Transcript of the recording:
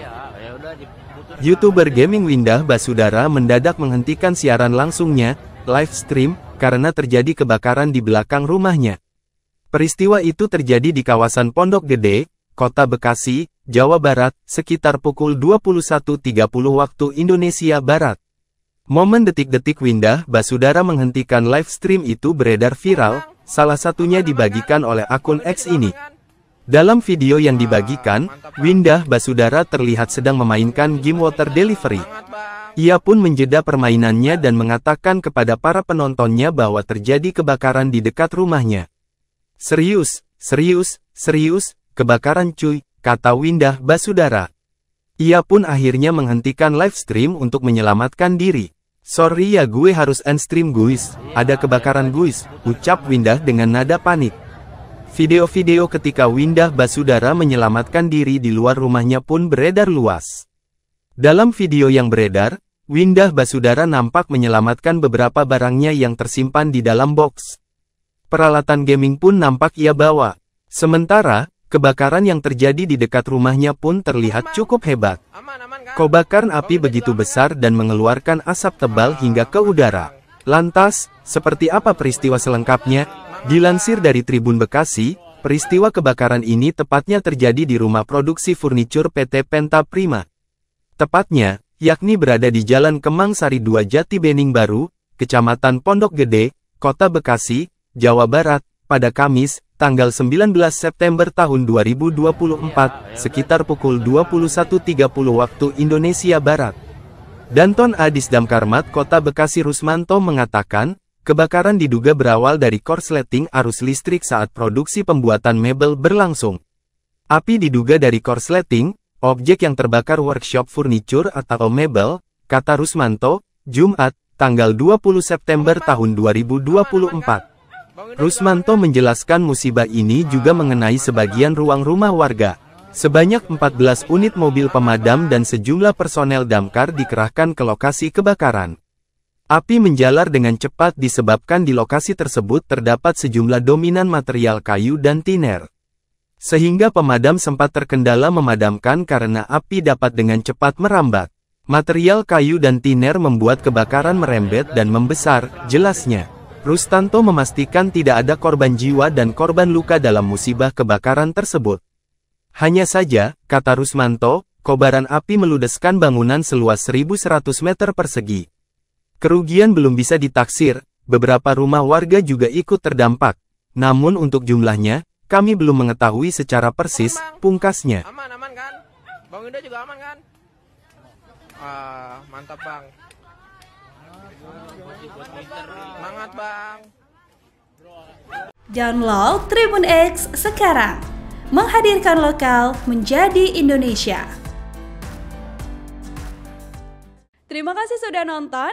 Iya, ya YouTuber gaming Windah Basudara mendadak menghentikan siaran langsungnya, live stream, karena terjadi kebakaran di belakang rumahnya. Peristiwa itu terjadi di kawasan Pondok Gede, Kota Bekasi, Jawa Barat, sekitar pukul 21.30 waktu Indonesia Barat. Momen detik-detik Windah Basudara menghentikan live stream itu beredar viral, salah satunya dibagikan oleh akun X ini. Dalam video yang dibagikan, Windah Basudara terlihat sedang memainkan game water delivery. Ia pun menjeda permainannya dan mengatakan kepada para penontonnya bahwa terjadi kebakaran di dekat rumahnya. Serius, serius, serius, kebakaran cuy, kata Windah Basudara. Ia pun akhirnya menghentikan live stream untuk menyelamatkan diri. Sorry ya gue harus end stream guys, ada kebakaran guys, ucap Windah dengan nada panik. Video-video ketika Windah Basudara menyelamatkan diri di luar rumahnya pun beredar luas. Dalam video yang beredar, Windah Basudara nampak menyelamatkan beberapa barangnya yang tersimpan di dalam box. Peralatan gaming pun nampak ia bawa. Sementara, kebakaran yang terjadi di dekat rumahnya pun terlihat cukup hebat. Kan? Kobakan api begitu besar kan? dan mengeluarkan asap tebal hingga ke udara. Lantas, seperti apa peristiwa selengkapnya? Dilansir dari Tribun Bekasi, peristiwa kebakaran ini tepatnya terjadi di rumah produksi furnitur PT Penta Prima. Tepatnya, yakni berada di Jalan Kemang Sari 2 Jati Bening Baru, Kecamatan Pondok Gede, Kota Bekasi, Jawa Barat, pada Kamis, tanggal 19 September tahun 2024, sekitar pukul 21.30 waktu Indonesia Barat. Danton Adis Damkarmat Kota Bekasi Rusmanto mengatakan, Kebakaran diduga berawal dari korsleting arus listrik saat produksi pembuatan mebel berlangsung. Api diduga dari korsleting, objek yang terbakar workshop furniture atau mebel, kata Rusmanto, Jumat, tanggal 20 September tahun 2024. Rusmanto menjelaskan musibah ini juga mengenai sebagian ruang rumah warga. Sebanyak 14 unit mobil pemadam dan sejumlah personel damkar dikerahkan ke lokasi kebakaran. Api menjalar dengan cepat disebabkan di lokasi tersebut terdapat sejumlah dominan material kayu dan tiner. Sehingga pemadam sempat terkendala memadamkan karena api dapat dengan cepat merambat. Material kayu dan tiner membuat kebakaran merembet dan membesar, jelasnya. Rustanto memastikan tidak ada korban jiwa dan korban luka dalam musibah kebakaran tersebut. Hanya saja, kata Rusmanto, kobaran api meludeskan bangunan seluas 1.100 meter persegi. Kerugian belum bisa ditaksir, beberapa rumah warga juga ikut terdampak. Namun untuk jumlahnya, kami belum mengetahui secara persis pungkasnya. Aman, aman kan? Bang juga aman kan? Ah, mantap bang. bang. Download Tribun X sekarang. Menghadirkan lokal menjadi Indonesia. Terima kasih sudah nonton.